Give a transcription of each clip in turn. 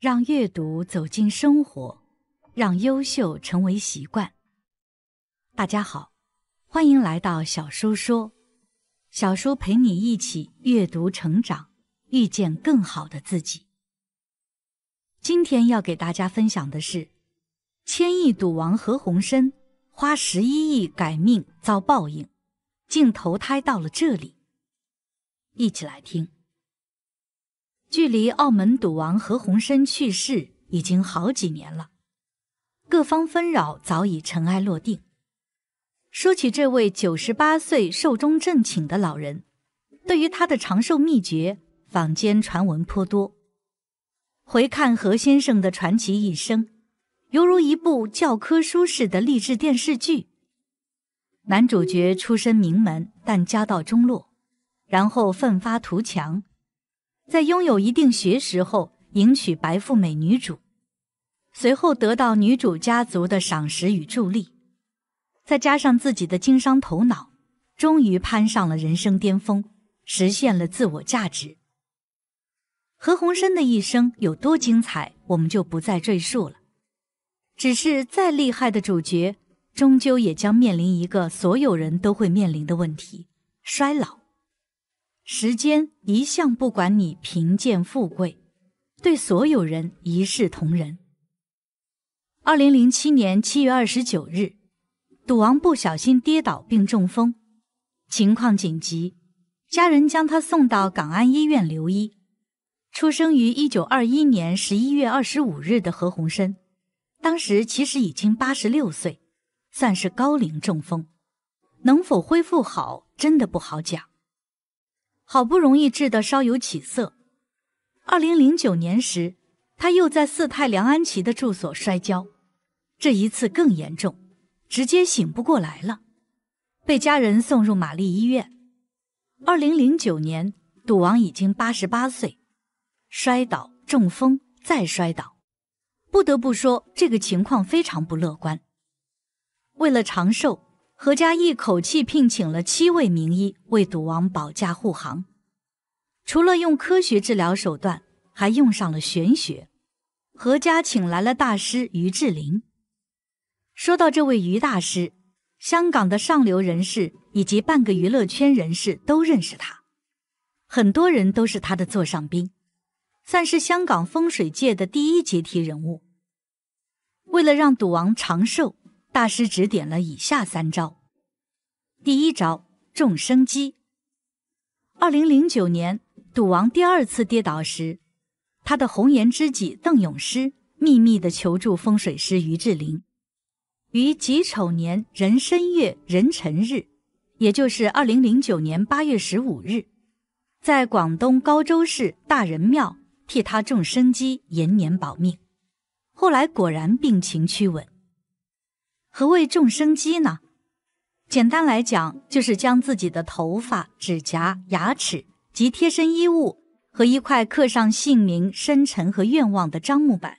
让阅读走进生活，让优秀成为习惯。大家好，欢迎来到小叔说，小叔陪你一起阅读、成长，遇见更好的自己。今天要给大家分享的是，千亿赌王何鸿燊花十一亿改命遭报应，竟投胎到了这里。一起来听。距离澳门赌王何鸿燊去世已经好几年了，各方纷扰早已尘埃落定。说起这位九十八岁寿终正寝的老人，对于他的长寿秘诀，坊间传闻颇多。回看何先生的传奇一生，犹如一部教科书式的励志电视剧。男主角出身名门，但家道中落，然后奋发图强。在拥有一定学识后，迎娶白富美女主，随后得到女主家族的赏识与助力，再加上自己的经商头脑，终于攀上了人生巅峰，实现了自我价值。何鸿燊的一生有多精彩，我们就不再赘述了。只是再厉害的主角，终究也将面临一个所有人都会面临的问题：衰老。时间一向不管你贫贱富贵，对所有人一视同仁。二零零七年七月二十九日，赌王不小心跌倒并中风，情况紧急，家人将他送到港安医院留医。出生于一九二一年十一月二十五日的何鸿燊，当时其实已经八十六岁，算是高龄中风，能否恢复好真的不好讲。好不容易治得稍有起色，二零零九年时，他又在四太梁安琪的住所摔跤，这一次更严重，直接醒不过来了，被家人送入玛丽医院。二零零九年，赌王已经八十八岁，摔倒中风再摔倒，不得不说这个情况非常不乐观。为了长寿。何家一口气聘请了七位名医为赌王保驾护航，除了用科学治疗手段，还用上了玄学。何家请来了大师于志林。说到这，位于大师，香港的上流人士以及半个娱乐圈人士都认识他，很多人都是他的座上宾，算是香港风水界的第一阶梯人物。为了让赌王长寿。大师指点了以下三招：第一招，众生机。二零零九年，赌王第二次跌倒时，他的红颜知己邓永诗秘密的求助风水师于志玲，于己丑年壬申月壬辰日，也就是二零零九年八月十五日，在广东高州市大仁庙替他种生机，延年保命。后来果然病情趋稳。何谓众生机呢？简单来讲，就是将自己的头发、指甲、牙齿及贴身衣物和一块刻上姓名、生辰和愿望的樟木板，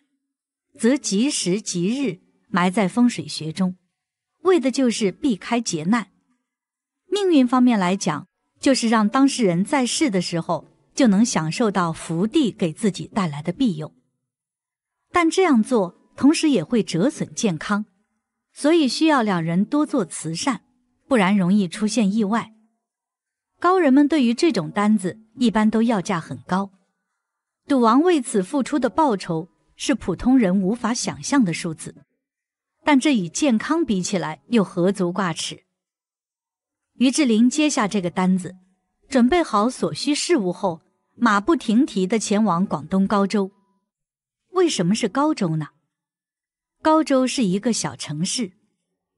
则吉时吉日埋在风水穴中，为的就是避开劫难。命运方面来讲，就是让当事人在世的时候就能享受到福地给自己带来的庇佑。但这样做同时也会折损健康。所以需要两人多做慈善，不然容易出现意外。高人们对于这种单子一般都要价很高，赌王为此付出的报酬是普通人无法想象的数字。但这与健康比起来又何足挂齿？于志林接下这个单子，准备好所需事务后，马不停蹄地前往广东高州。为什么是高州呢？高州是一个小城市，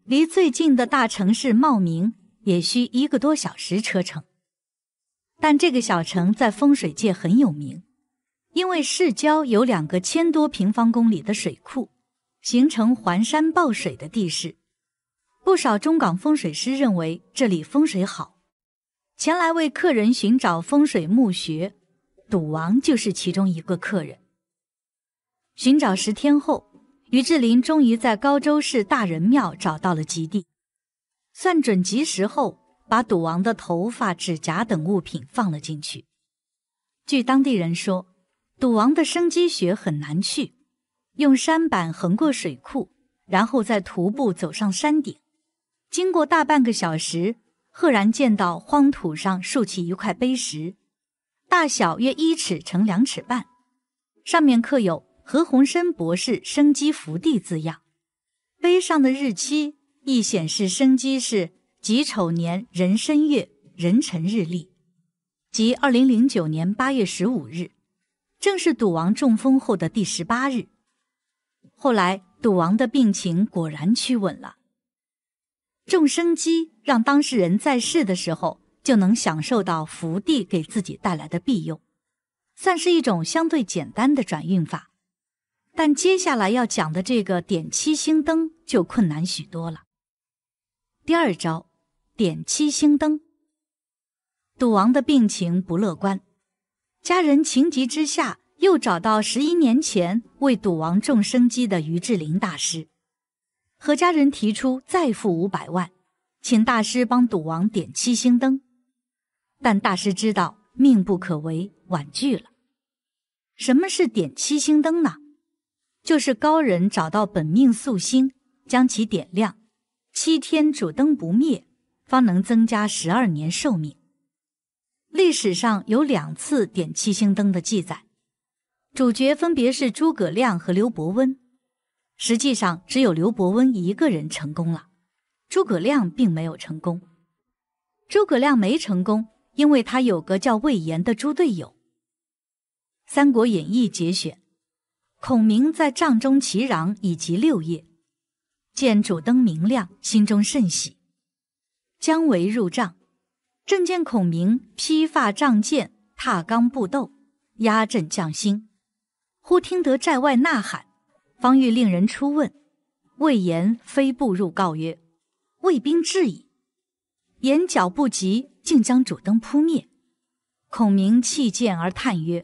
离最近的大城市茂名也需一个多小时车程。但这个小城在风水界很有名，因为市郊有两个千多平方公里的水库，形成环山抱水的地势。不少中港风水师认为这里风水好，前来为客人寻找风水墓穴。赌王就是其中一个客人。寻找十天后。于志林终于在高州市大仁庙找到了吉地，算准吉时后，把赌王的头发、指甲等物品放了进去。据当地人说，赌王的生机穴很难去，用山板横过水库，然后再徒步走上山顶，经过大半个小时，赫然见到荒土上竖起一块碑石，大小约一尺乘两尺半，上面刻有。何鸿燊博士生机福地字样碑上的日期亦显示生机是己丑年壬申月壬辰日历，即二零零九年八月十五日，正是赌王中风后的第十八日。后来赌王的病情果然趋稳了。种生机让当事人在世的时候就能享受到福地给自己带来的庇佑，算是一种相对简单的转运法。但接下来要讲的这个点七星灯就困难许多了。第二招，点七星灯。赌王的病情不乐观，家人情急之下又找到十一年前为赌王种生机的于志林大师，和家人提出再付五百万，请大师帮赌王点七星灯。但大师知道命不可违，婉拒了。什么是点七星灯呢？就是高人找到本命宿星，将其点亮，七天主灯不灭，方能增加十二年寿命。历史上有两次点七星灯的记载，主角分别是诸葛亮和刘伯温。实际上，只有刘伯温一个人成功了，诸葛亮并没有成功。诸葛亮没成功，因为他有个叫魏延的猪队友。《三国演义》节选。孔明在帐中祈嚷，以及六夜，见主灯明亮，心中甚喜。姜维入帐，正见孔明披发仗剑，踏罡步斗，压阵将星。忽听得寨外呐喊，方欲令人出问，魏延飞步入告曰：“魏兵至矣！”言脚不及，竟将主灯扑灭。孔明弃剑而叹曰：“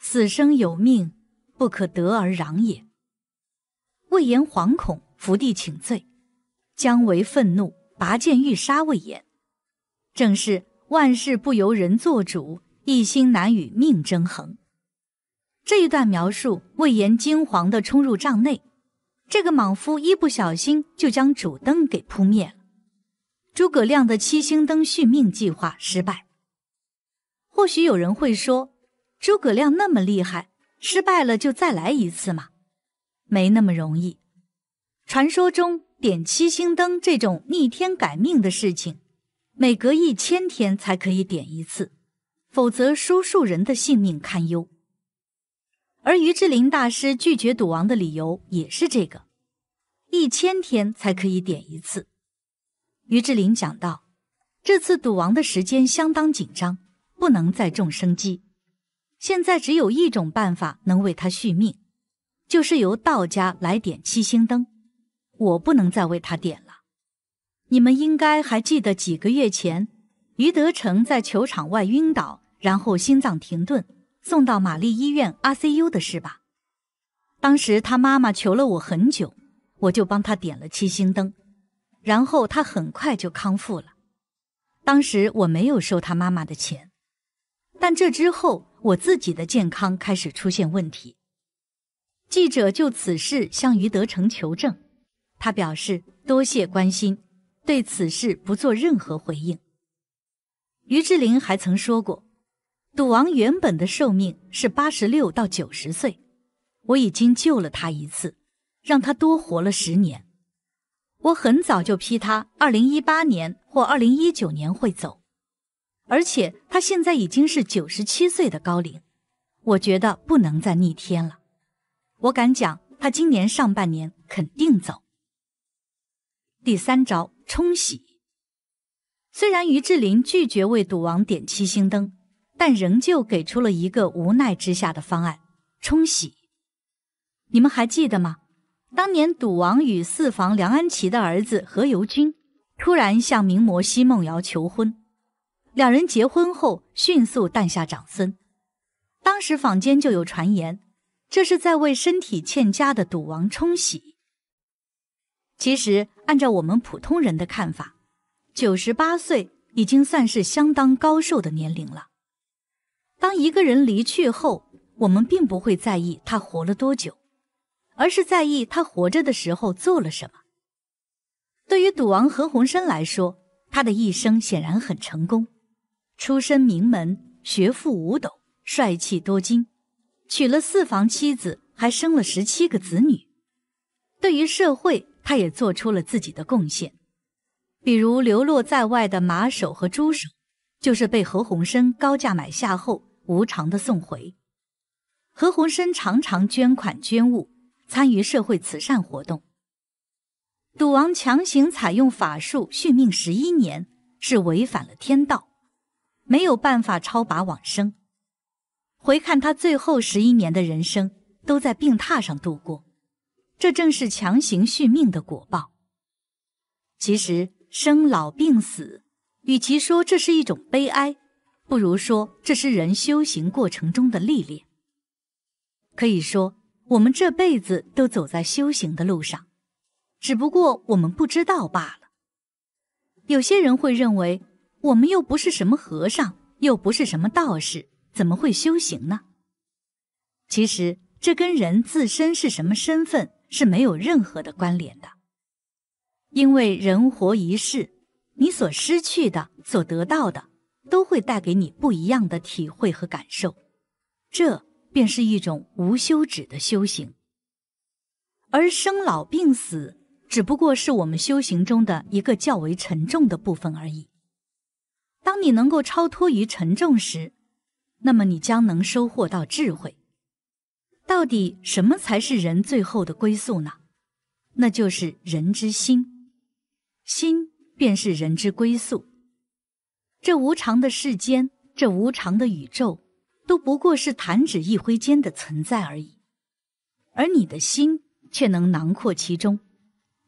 死生有命。”不可得而攘也。魏延惶恐，伏地请罪。姜维愤怒，拔剑欲杀魏延。正是万事不由人做主，一心难与命争衡。这一段描述，魏延惊惶的冲入帐内，这个莽夫一不小心就将主灯给扑灭了。诸葛亮的七星灯续命计划失败。或许有人会说，诸葛亮那么厉害。失败了就再来一次嘛，没那么容易。传说中点七星灯这种逆天改命的事情，每隔一千天才可以点一次，否则输数人的性命堪忧。而于志林大师拒绝赌王的理由也是这个：一千天才可以点一次。于志林讲到，这次赌王的时间相当紧张，不能再中生机。现在只有一种办法能为他续命，就是由道家来点七星灯。我不能再为他点了。你们应该还记得几个月前，于德成在球场外晕倒，然后心脏停顿，送到玛丽医院 ICU 的事吧？当时他妈妈求了我很久，我就帮他点了七星灯，然后他很快就康复了。当时我没有收他妈妈的钱，但这之后。我自己的健康开始出现问题。记者就此事向于德成求证，他表示多谢关心，对此事不做任何回应。于志玲还曾说过，赌王原本的寿命是八十六到九十岁，我已经救了他一次，让他多活了十年。我很早就批他，二零一八年或二零一九年会走。而且他现在已经是九十七岁的高龄，我觉得不能再逆天了。我敢讲，他今年上半年肯定走。第三招冲喜。虽然于志林拒绝为赌王点七星灯，但仍旧给出了一个无奈之下的方案：冲喜。你们还记得吗？当年赌王与四房梁安琪的儿子何猷君突然向名模奚梦瑶求婚。两人结婚后迅速诞下长孙，当时坊间就有传言，这是在为身体欠佳的赌王冲喜。其实，按照我们普通人的看法，九十八岁已经算是相当高寿的年龄了。当一个人离去后，我们并不会在意他活了多久，而是在意他活着的时候做了什么。对于赌王何鸿燊来说，他的一生显然很成功。出身名门，学富五斗，帅气多金，娶了四房妻子，还生了十七个子女。对于社会，他也做出了自己的贡献，比如流落在外的马首和猪首，就是被何鸿燊高价买下后无偿的送回。何鸿生常常捐款捐物，参与社会慈善活动。赌王强行采用法术续命十一年，是违反了天道。没有办法超拔往生，回看他最后十一年的人生都在病榻上度过，这正是强行续命的果报。其实生老病死，与其说这是一种悲哀，不如说这是人修行过程中的历练。可以说，我们这辈子都走在修行的路上，只不过我们不知道罢了。有些人会认为。我们又不是什么和尚，又不是什么道士，怎么会修行呢？其实这跟人自身是什么身份是没有任何的关联的，因为人活一世，你所失去的、所得到的，都会带给你不一样的体会和感受，这便是一种无休止的修行。而生老病死只不过是我们修行中的一个较为沉重的部分而已。你能够超脱于沉重时，那么你将能收获到智慧。到底什么才是人最后的归宿呢？那就是人之心，心便是人之归宿。这无常的世间，这无常的宇宙，都不过是弹指一挥间的存在而已。而你的心却能囊括其中，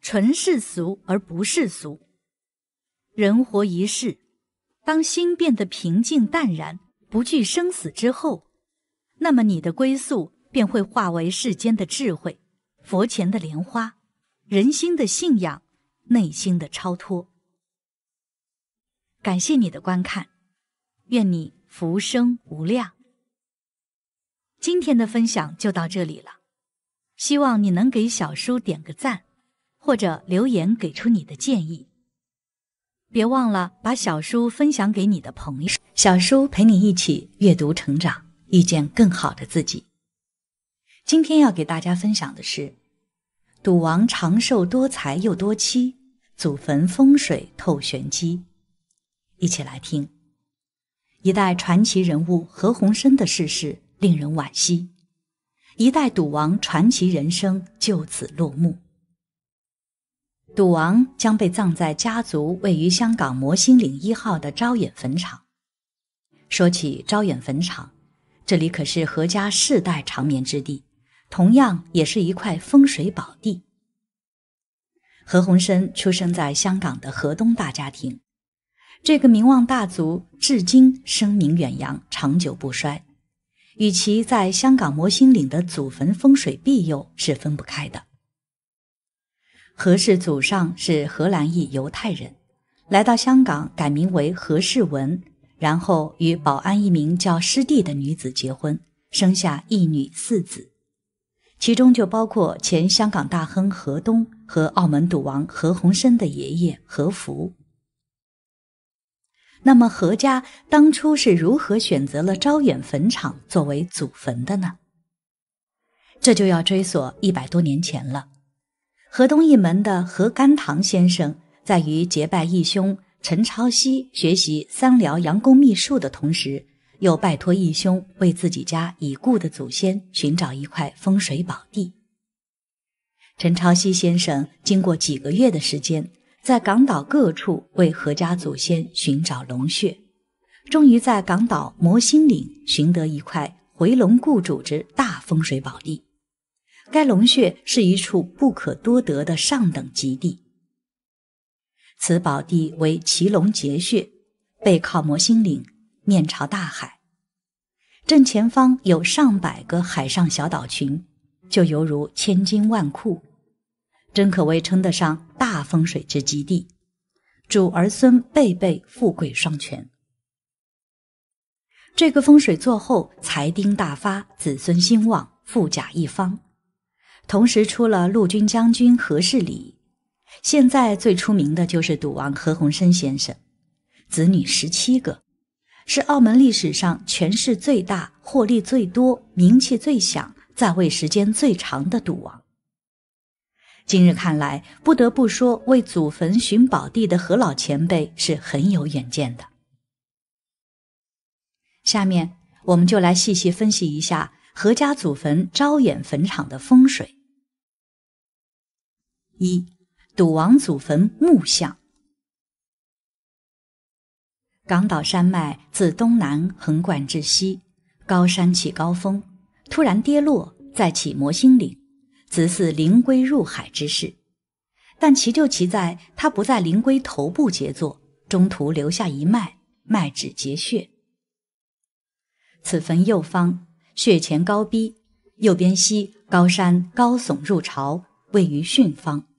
纯世俗而不世俗。人活一世。当心变得平静淡然，不惧生死之后，那么你的归宿便会化为世间的智慧，佛前的莲花，人心的信仰，内心的超脱。感谢你的观看，愿你福生无量。今天的分享就到这里了，希望你能给小叔点个赞，或者留言给出你的建议。别忘了把小叔分享给你的朋友，小叔陪你一起阅读成长，遇见更好的自己。今天要给大家分享的是，赌王长寿多财又多妻，祖坟风水透玄机。一起来听一代传奇人物何鸿燊的逝世，令人惋惜。一代赌王传奇人生就此落幕。赌王将被葬在家族位于香港摩星岭一号的招远坟场。说起招远坟场，这里可是何家世代长眠之地，同样也是一块风水宝地。何鸿燊出生在香港的河东大家庭，这个名望大族至今声名远扬，长久不衰，与其在香港摩星岭的祖坟风水庇佑是分不开的。何氏祖上是荷兰裔犹太人，来到香港改名为何世文，然后与宝安一名叫师弟的女子结婚，生下一女四子，其中就包括前香港大亨何东和澳门赌王何鸿燊的爷爷何福。那么何家当初是如何选择了招远坟场作为祖坟的呢？这就要追溯一百多年前了。河东一门的何甘棠先生，在与结拜义兄陈朝熙学习三疗阳功秘术的同时，又拜托义兄为自己家已故的祖先寻找一块风水宝地。陈朝熙先生经过几个月的时间，在港岛各处为何家祖先寻找龙穴，终于在港岛摩星岭寻得一块回龙故主之大风水宝地。该龙穴是一处不可多得的上等极地，此宝地为奇龙结穴，背靠摩星岭，面朝大海，正前方有上百个海上小岛群，就犹如千金万库，真可谓称得上大风水之极地，主儿孙辈辈富贵双全。这个风水座后，财丁大发，子孙兴旺，富甲一方。同时出了陆军将军何世礼，现在最出名的就是赌王何鸿燊先生，子女十七个，是澳门历史上权势最大、获利最多、名气最响、在位时间最长的赌王。今日看来，不得不说为祖坟寻宝地的何老前辈是很有远见的。下面我们就来细细分析一下何家祖坟招远坟场的风水。一赌王祖坟墓像。港岛山脉自东南横贯至西，高山起高峰，突然跌落再起摩星岭，此似灵龟入海之势。但奇就奇在，它不在灵龟头部结作，中途留下一脉脉指结穴。此坟右方穴前高逼，右边西高山高耸入朝，位于巽方。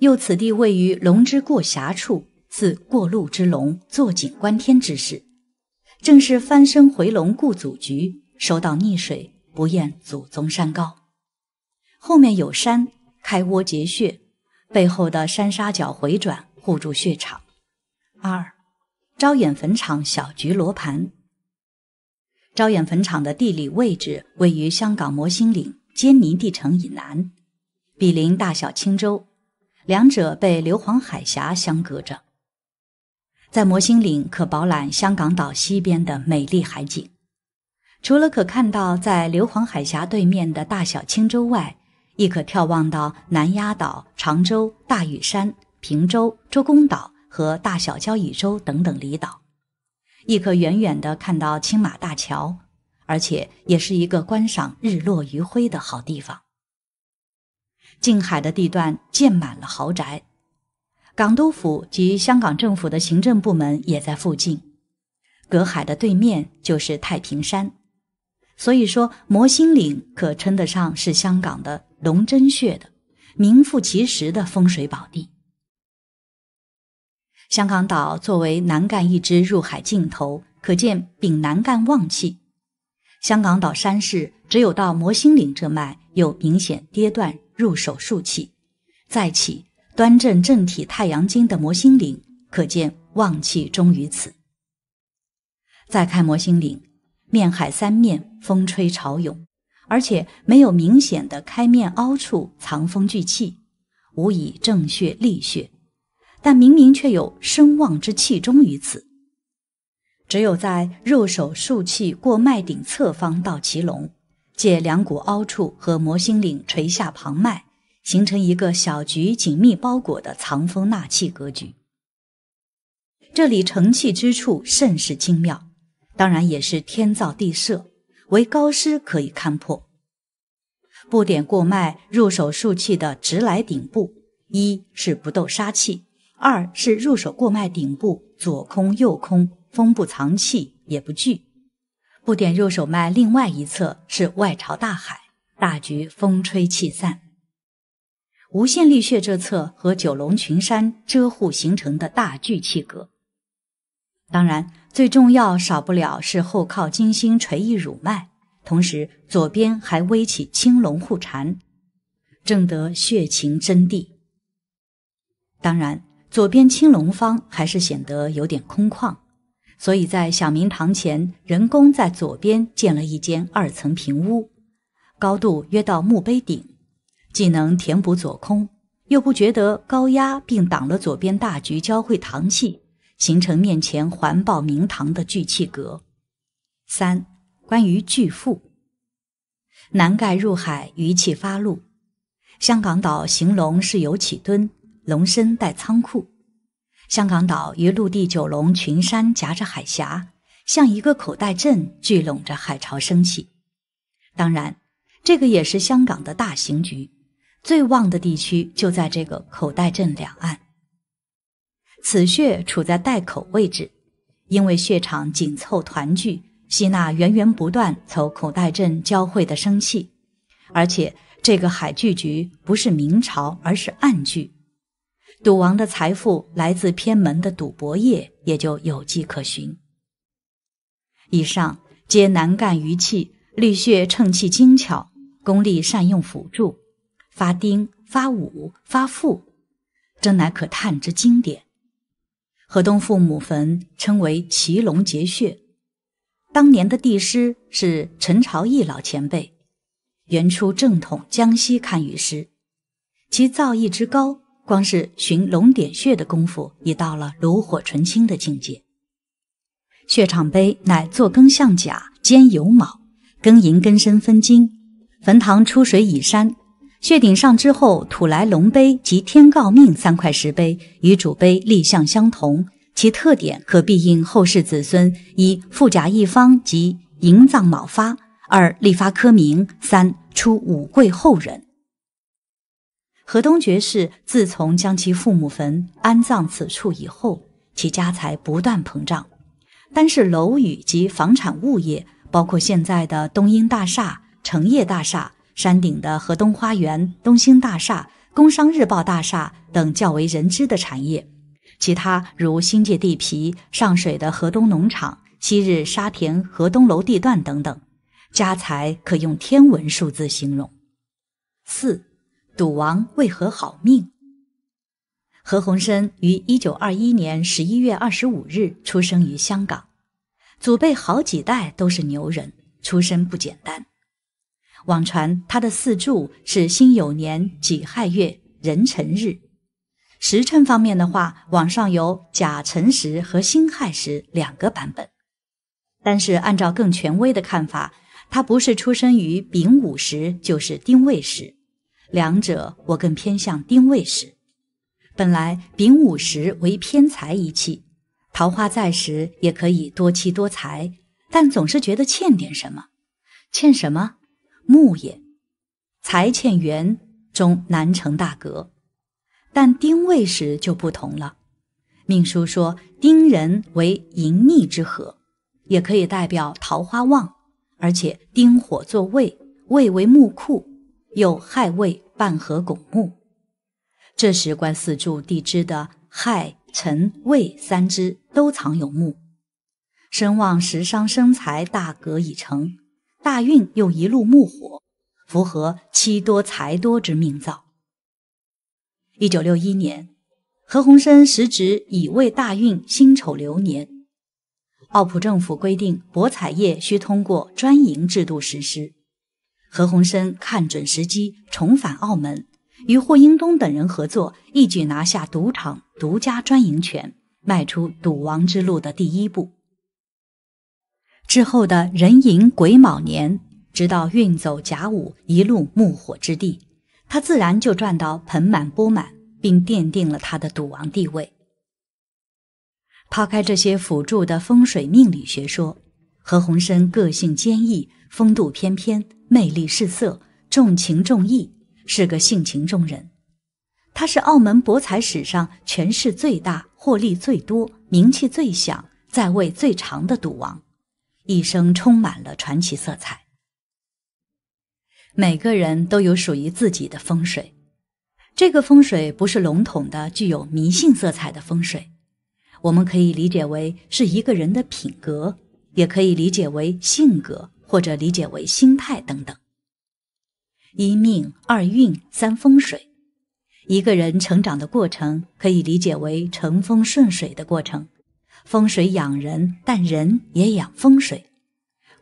又，此地位于龙之过峡处，似过路之龙，坐井观天之势，正是翻身回龙故祖局，收到溺水不厌祖宗山高。后面有山开窝结穴，背后的山沙角回转护住穴场。二，招远坟场小局罗盘。招远坟场的地理位置位于香港摩星岭坚尼地城以南，毗邻大小青洲。两者被硫磺海峡相隔着，在摩星岭可饱览香港岛西边的美丽海景。除了可看到在硫磺海峡对面的大小青洲外，亦可眺望到南丫岛、长洲、大屿山、平洲、周公岛和大小交椅洲等等离岛，亦可远远地看到青马大桥，而且也是一个观赏日落余晖的好地方。近海的地段建满了豪宅，港督府及香港政府的行政部门也在附近。隔海的对面就是太平山，所以说摩星岭可称得上是香港的龙真穴的，名副其实的风水宝地。香港岛作为南干一支入海尽头，可见丙南干旺气。香港岛山势只有到摩星岭这脉有明显跌断。入手竖气，再起端正正体太阳经的魔心岭，可见旺气终于此。再看魔心岭面海三面风吹潮涌，而且没有明显的开面凹处藏风聚气，无以正穴立穴，但明明却有声望之气终于此。只有在入手竖气过脉顶侧方到奇龙。借两股凹处和魔星岭垂下旁脉，形成一个小局紧密包裹的藏风纳气格局。这里成气之处甚是精妙，当然也是天造地设，唯高师可以勘破。不点过脉入手术气的直来顶部，一是不斗杀气，二是入手过脉顶部左空右空，风不藏气也不聚。不点右手脉，另外一侧是外朝大海，大局风吹气散。无限力穴这侧和九龙群山遮护形成的大聚气格。当然最重要少不了是后靠金星垂意乳脉，同时左边还微起青龙护禅，正得血情真谛。当然，左边青龙方还是显得有点空旷。所以在小明堂前，人工在左边建了一间二层平屋，高度约到墓碑顶，既能填补左空，又不觉得高压，并挡了左边大局交汇堂气，形成面前环抱明堂的聚气阁。三、关于巨富，南盖入海余气发露，香港岛形龙是有起蹲，龙身带仓库。香港岛与陆地九龙群山夹着海峡，像一个口袋镇聚拢着海潮升起。当然，这个也是香港的大型局，最旺的地区就在这个口袋镇两岸。此穴处在袋口位置，因为穴场紧凑团聚，吸纳源源不断从口袋镇交汇的生气，而且这个海聚局不是明朝，而是暗聚。赌王的财富来自偏门的赌博业，也就有迹可循。以上皆南干余气，绿穴乘气精巧，功力善用辅助，发丁发武发富，真乃可叹之经典。河东父母坟称为奇龙结穴，当年的帝师是陈朝义老前辈，元初正统江西堪舆师，其造诣之高。光是寻龙点穴的功夫，已到了炉火纯青的境界。血场碑乃坐庚向甲兼酉卯，庚寅庚申分金，坟堂出水以山。穴顶上之后土来龙碑及天告命三块石碑，与主碑立向相同。其特点可必应后世子孙：一、富甲一方及寅葬卯发；二、立发科名；三、出五贵后人。河东爵士自从将其父母坟安葬此处以后，其家财不断膨胀，单是楼宇及房产物业，包括现在的东英大厦、成业大厦、山顶的河东花园、东兴大厦、工商日报大厦等较为人知的产业；其他如新界地皮、上水的河东农场、昔日沙田河东楼地段等等，家财可用天文数字形容。四。赌王为何好命？何鸿燊于一九二一年十一月二十五日出生于香港，祖辈好几代都是牛人，出身不简单。网传他的四柱是辛酉年己亥月壬辰日，时辰方面的话，网上有甲辰时和辛亥时两个版本，但是按照更权威的看法，他不是出生于丙午时，就是丁未时。两者我更偏向丁未时。本来丙午时为偏财一气，桃花在时也可以多妻多财，但总是觉得欠点什么。欠什么？木也，财欠缘，终难成大格。但丁未时就不同了。命书说丁人为淫逆之合，也可以代表桃花旺，而且丁火作位，位为木库。有亥未半合拱木，这时观四柱地支的亥、辰、未三支都藏有木，身旺食伤生财，大格已成。大运又一路木火，符合妻多财多之命造。一九六一年，何鸿燊时值乙未大运辛丑流年，奥普政府规定博彩业需通过专营制度实施。何鸿燊看准时机，重返澳门，与霍英东等人合作，一举拿下赌场独家专营权，迈出赌王之路的第一步。之后的人寅鬼卯年，直到运走甲午一路木火之地，他自然就赚到盆满钵满，并奠定了他的赌王地位。抛开这些辅助的风水命理学说。何鸿燊个性坚毅，风度翩翩，魅力四射，重情重义，是个性情中人。他是澳门博彩史上权势最大、获利最多、名气最响、在位最长的赌王，一生充满了传奇色彩。每个人都有属于自己的风水，这个风水不是笼统的、具有迷信色彩的风水，我们可以理解为是一个人的品格。也可以理解为性格，或者理解为心态等等。一命二运三风水，一个人成长的过程可以理解为乘风顺水的过程。风水养人，但人也养风水。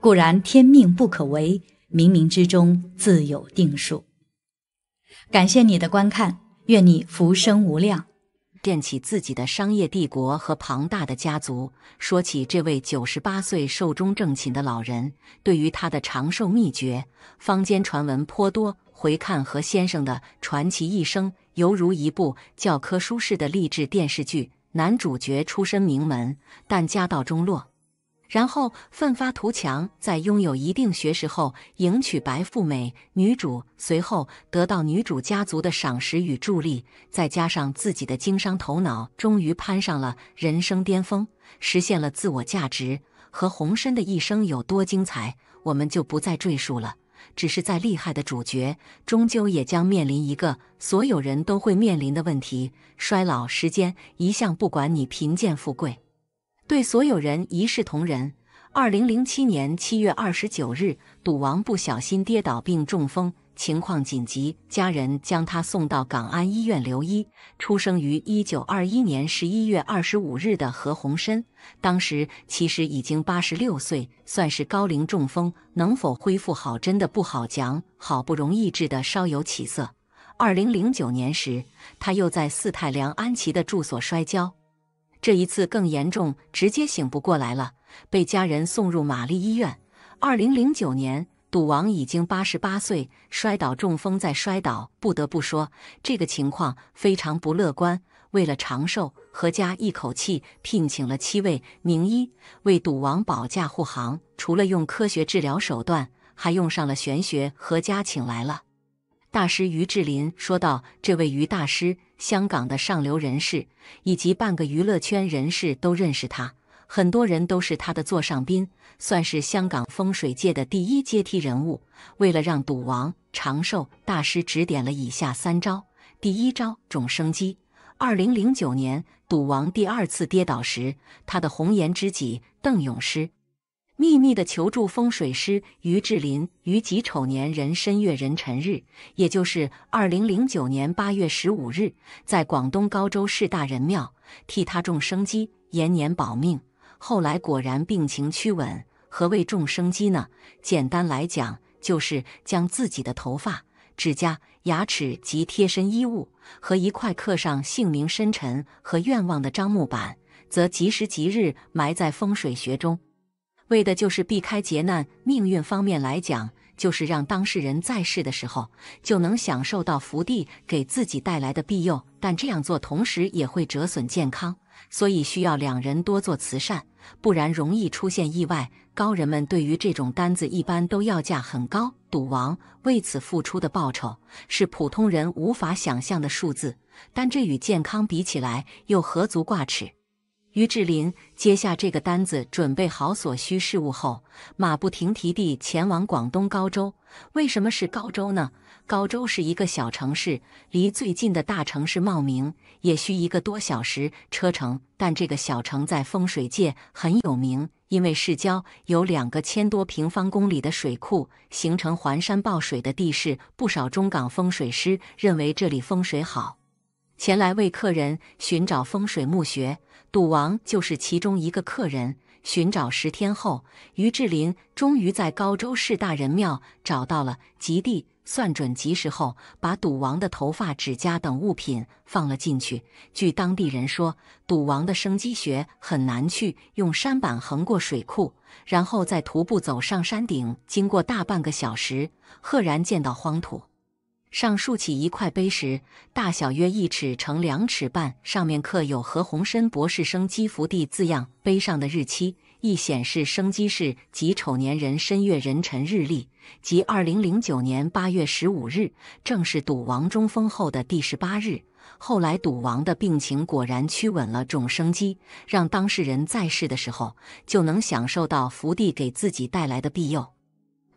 固然天命不可违，冥冥之中自有定数。感谢你的观看，愿你浮生无量。建起自己的商业帝国和庞大的家族。说起这位九十八岁寿终正寝的老人，对于他的长寿秘诀，坊间传闻颇多。回看何先生的传奇一生，犹如一部教科书式的励志电视剧。男主角出身名门，但家道中落。然后奋发图强，在拥有一定学识后，迎娶白富美女主。随后得到女主家族的赏识与助力，再加上自己的经商头脑，终于攀上了人生巅峰，实现了自我价值。和洪深的一生有多精彩，我们就不再赘述了。只是再厉害的主角，终究也将面临一个所有人都会面临的问题：衰老。时间一向不管你贫贱富贵。对所有人一视同仁。二零零七年七月二十九日，赌王不小心跌倒并中风，情况紧急，家人将他送到港安医院留医。出生于一九二一年十一月二十五日的何鸿燊，当时其实已经八十六岁，算是高龄中风，能否恢复好真的不好讲。好不容易治得稍有起色。二零零九年时，他又在四太梁安琪的住所摔跤。这一次更严重，直接醒不过来了，被家人送入玛丽医院。二零零九年，赌王已经八十八岁，摔倒中风再摔倒，不得不说，这个情况非常不乐观。为了长寿，何家一口气聘请了七位名医为赌王保驾护航，除了用科学治疗手段，还用上了玄学，何家请来了。大师于志林说到，这位于大师，香港的上流人士以及半个娱乐圈人士都认识他，很多人都是他的座上宾，算是香港风水界的第一阶梯人物。为了让赌王长寿，大师指点了以下三招。第一招种生机。二零零九年赌王第二次跌倒时，他的红颜知己邓永诗。秘密的求助风水师于志林于吉丑年壬申月壬辰日，也就是二零零九年八月十五日，在广东高州市大仁庙替他种生机，延年保命。后来果然病情趋稳。何谓种生机呢？简单来讲，就是将自己的头发、指甲、牙齿及贴身衣物和一块刻上姓名、生辰和愿望的樟木板，则吉时吉日埋在风水学中。为的就是避开劫难，命运方面来讲，就是让当事人在世的时候就能享受到福地给自己带来的庇佑。但这样做同时也会折损健康，所以需要两人多做慈善，不然容易出现意外。高人们对于这种单子一般都要价很高，赌王为此付出的报酬是普通人无法想象的数字，但这与健康比起来又何足挂齿。于志林接下这个单子，准备好所需事务后，马不停蹄地前往广东高州。为什么是高州呢？高州是一个小城市，离最近的大城市茂名也需一个多小时车程。但这个小城在风水界很有名，因为市郊有两个千多平方公里的水库，形成环山抱水的地势，不少中港风水师认为这里风水好。前来为客人寻找风水墓穴，赌王就是其中一个客人。寻找十天后，于志林终于在高州市大人庙找到了吉地，算准吉时后，把赌王的头发、指甲等物品放了进去。据当地人说，赌王的生机穴很难去，用山板横过水库，然后再徒步走上山顶，经过大半个小时，赫然见到荒土。上竖起一块碑石，大小约一尺，乘两尺半，上面刻有何鸿燊博士生积福地字样。碑上的日期亦显示生机是己丑年人申月人辰日历，即二零零九年八月十五日，正是赌王中风后的第十八日。后来赌王的病情果然趋稳了，种生机，让当事人在世的时候就能享受到福地给自己带来的庇佑。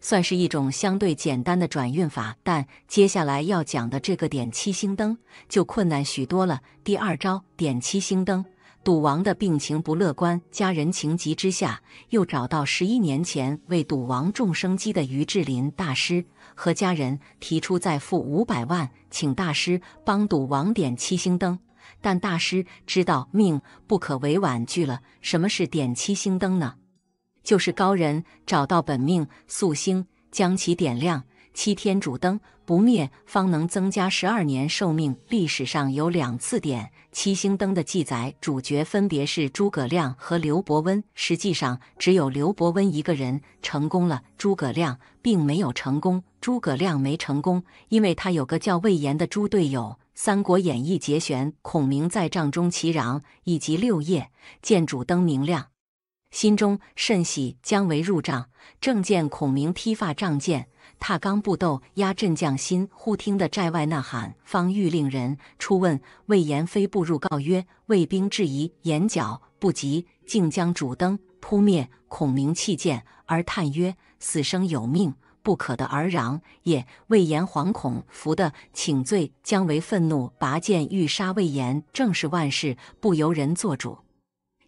算是一种相对简单的转运法，但接下来要讲的这个点七星灯就困难许多了。第二招点七星灯，赌王的病情不乐观，家人情急之下又找到十一年前为赌王重生机的于志林大师，和家人提出再付五百万，请大师帮赌王点七星灯。但大师知道命不可违，婉拒了。什么是点七星灯呢？就是高人找到本命宿星，将其点亮，七天主灯不灭，方能增加十二年寿命。历史上有两次点七星灯的记载，主角分别是诸葛亮和刘伯温。实际上，只有刘伯温一个人成功了，诸葛亮并没有成功。诸葛亮没成功，因为他有个叫魏延的猪队友。《三国演义》节选：孔明在帐中祈嚷，以及六夜见主灯明亮。心中甚喜，姜维入帐，正见孔明披发仗剑，踏罡步斗，压阵将心。忽听得寨外呐喊，方欲令人出问，魏延飞步入告曰：“魏兵质疑，眼角不及，竟将主灯扑灭。”孔明弃剑而叹曰：“死生有命，不可得而攘也。”魏延惶恐，伏的请罪。姜维愤怒，拔剑欲杀魏延，正是万事不由人做主。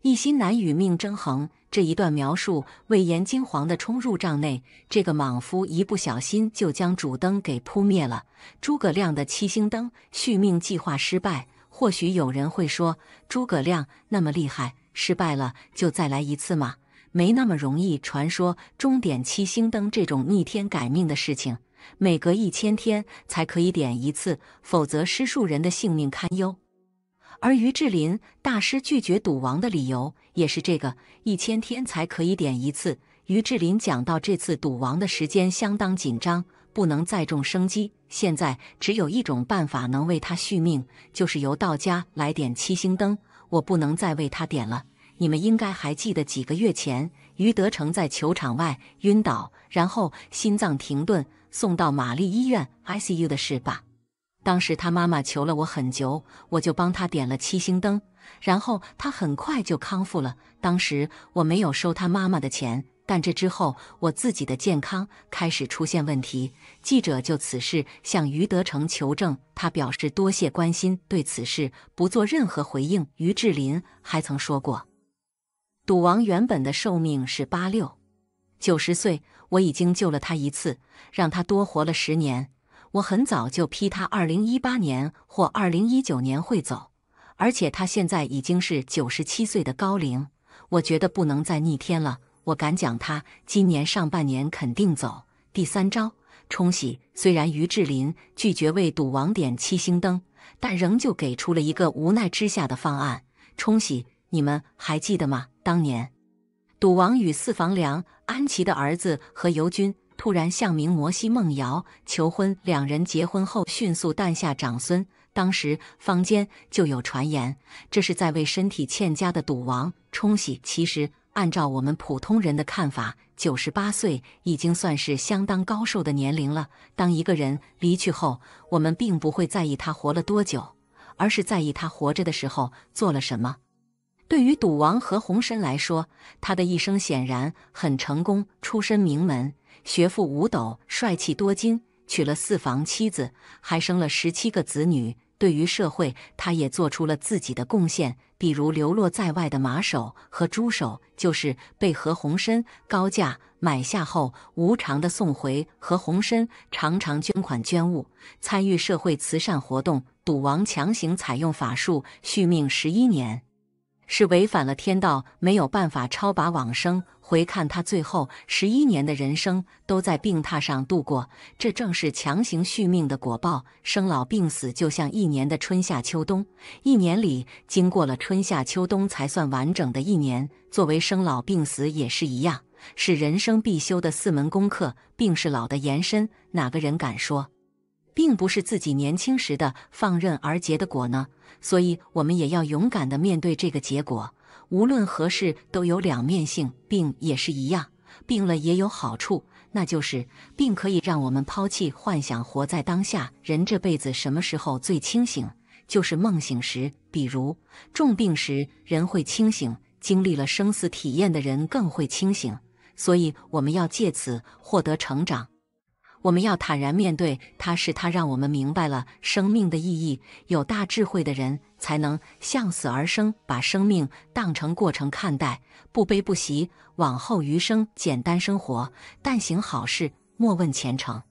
一心难与命争衡，这一段描述魏延惊慌地冲入帐内，这个莽夫一不小心就将主灯给扑灭了。诸葛亮的七星灯续命计划失败。或许有人会说，诸葛亮那么厉害，失败了就再来一次嘛？没那么容易。传说终点七星灯这种逆天改命的事情，每隔一千天才可以点一次，否则施术人的性命堪忧。而于志林大师拒绝赌王的理由也是这个，一千天才可以点一次。于志林讲到这次赌王的时间相当紧张，不能再重生机。现在只有一种办法能为他续命，就是由道家来点七星灯。我不能再为他点了。你们应该还记得几个月前于德成在球场外晕倒，然后心脏停顿，送到玛丽医院 ICU 的事吧？当时他妈妈求了我很久，我就帮他点了七星灯，然后他很快就康复了。当时我没有收他妈妈的钱，但这之后我自己的健康开始出现问题。记者就此事向余德成求证，他表示多谢关心，对此事不做任何回应。余志林还曾说过：“赌王原本的寿命是八六九十岁，我已经救了他一次，让他多活了十年。”我很早就批他，二零一八年或二零一九年会走，而且他现在已经是九十七岁的高龄，我觉得不能再逆天了。我敢讲，他今年上半年肯定走。第三招，冲喜。虽然于志林拒绝为赌王点七星灯，但仍旧给出了一个无奈之下的方案：冲喜。你们还记得吗？当年，赌王与四房梁安琪的儿子和尤军。突然向名摩西梦瑶求婚，两人结婚后迅速诞下长孙。当时坊间就有传言，这是在为身体欠佳的赌王冲喜。其实，按照我们普通人的看法，九十八岁已经算是相当高寿的年龄了。当一个人离去后，我们并不会在意他活了多久，而是在意他活着的时候做了什么。对于赌王何鸿燊来说，他的一生显然很成功，出身名门。学富五斗，帅气多金，娶了四房妻子，还生了十七个子女。对于社会，他也做出了自己的贡献，比如流落在外的马首和猪首，就是被何鸿燊高价买下后无偿的送回。何鸿燊常常捐款捐物，参与社会慈善活动。赌王强行采用法术续命十一年，是违反了天道，没有办法超拔往生。回看他最后十一年的人生都在病榻上度过，这正是强行续命的果报。生老病死就像一年的春夏秋冬，一年里经过了春夏秋冬才算完整的一年。作为生老病死也是一样，是人生必修的四门功课。病是老的延伸，哪个人敢说，并不是自己年轻时的放任而结的果呢？所以，我们也要勇敢地面对这个结果。无论何事都有两面性，病也是一样。病了也有好处，那就是病可以让我们抛弃幻想，活在当下。人这辈子什么时候最清醒？就是梦醒时，比如重病时，人会清醒；经历了生死体验的人更会清醒。所以我们要借此获得成长。我们要坦然面对它，是它让我们明白了生命的意义。有大智慧的人才能向死而生，把生命当成过程看待，不悲不喜，往后余生简单生活，但行好事，莫问前程。